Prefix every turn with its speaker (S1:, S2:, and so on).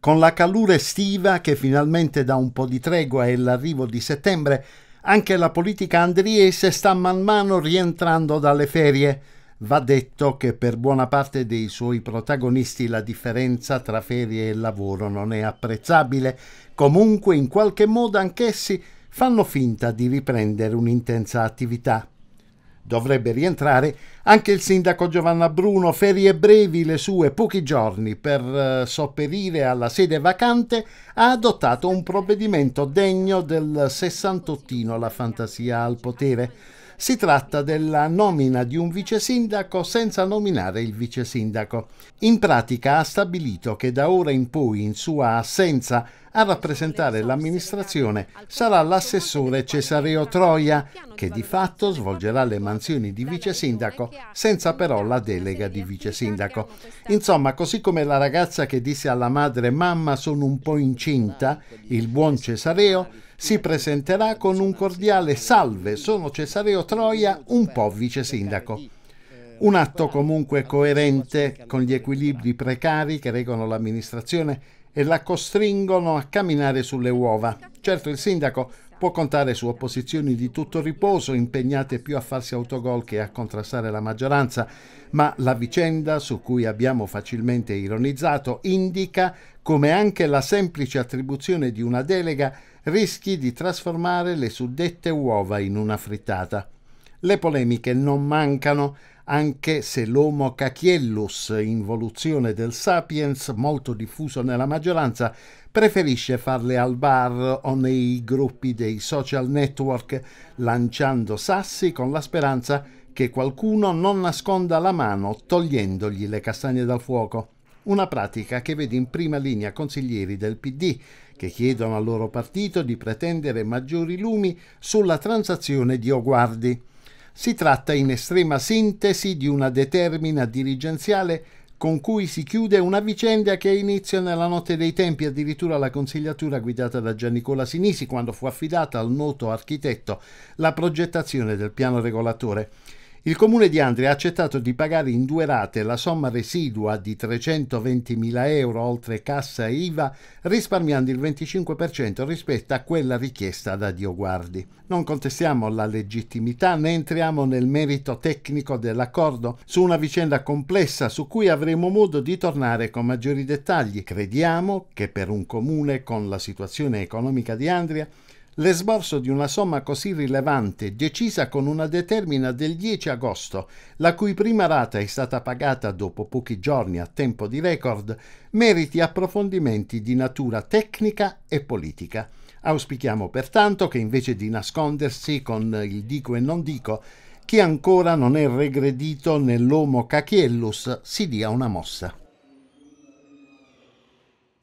S1: Con la calura estiva che finalmente dà un po' di tregua e l'arrivo di settembre, anche la politica andriese sta man mano rientrando dalle ferie. Va detto che per buona parte dei suoi protagonisti la differenza tra ferie e lavoro non è apprezzabile, comunque in qualche modo anch'essi fanno finta di riprendere un'intensa attività. Dovrebbe rientrare anche il sindaco Giovanna Bruno, ferie brevi le sue, pochi giorni per eh, sopperire alla sede vacante, ha adottato un provvedimento degno del sessantottino la fantasia al potere. Si tratta della nomina di un vice sindaco senza nominare il vice sindaco. In pratica ha stabilito che da ora in poi, in sua assenza, a rappresentare l'amministrazione sarà l'assessore Cesareo Troia, che di fatto svolgerà le mansioni di vice sindaco senza però la delega di vice sindaco. Insomma, così come la ragazza che disse alla madre mamma sono un po' incinta, il buon Cesareo si presenterà con un cordiale salve, sono Cesareo Troia, un po' vice sindaco. Un atto comunque coerente con gli equilibri precari che regolano l'amministrazione e la costringono a camminare sulle uova. Certo il sindaco Può contare su opposizioni di tutto riposo, impegnate più a farsi autogol che a contrastare la maggioranza, ma la vicenda, su cui abbiamo facilmente ironizzato, indica come anche la semplice attribuzione di una delega rischi di trasformare le suddette uova in una frittata. Le polemiche non mancano, anche se l'Homo cachiellus, involuzione del sapiens molto diffuso nella maggioranza, preferisce farle al bar o nei gruppi dei social network, lanciando sassi con la speranza che qualcuno non nasconda la mano togliendogli le castagne dal fuoco. Una pratica che vede in prima linea consiglieri del PD che chiedono al loro partito di pretendere maggiori lumi sulla transazione di Oguardi. Si tratta in estrema sintesi di una determina dirigenziale con cui si chiude una vicenda che inizia nella notte dei tempi addirittura la consigliatura guidata da Giannicola Sinisi quando fu affidata al noto architetto la progettazione del piano regolatore. Il comune di Andria ha accettato di pagare in due rate la somma residua di 320.000 euro oltre cassa e IVA, risparmiando il 25% rispetto a quella richiesta da Dioguardi. Non contestiamo la legittimità né entriamo nel merito tecnico dell'accordo su una vicenda complessa su cui avremo modo di tornare con maggiori dettagli. Crediamo che per un comune con la situazione economica di Andria l'esborso di una somma così rilevante, decisa con una determina del 10 agosto, la cui prima rata è stata pagata dopo pochi giorni a tempo di record, meriti approfondimenti di natura tecnica e politica. Auspichiamo pertanto che invece di nascondersi con il dico e non dico, chi ancora non è regredito nell'homo cachiellus si dia una mossa.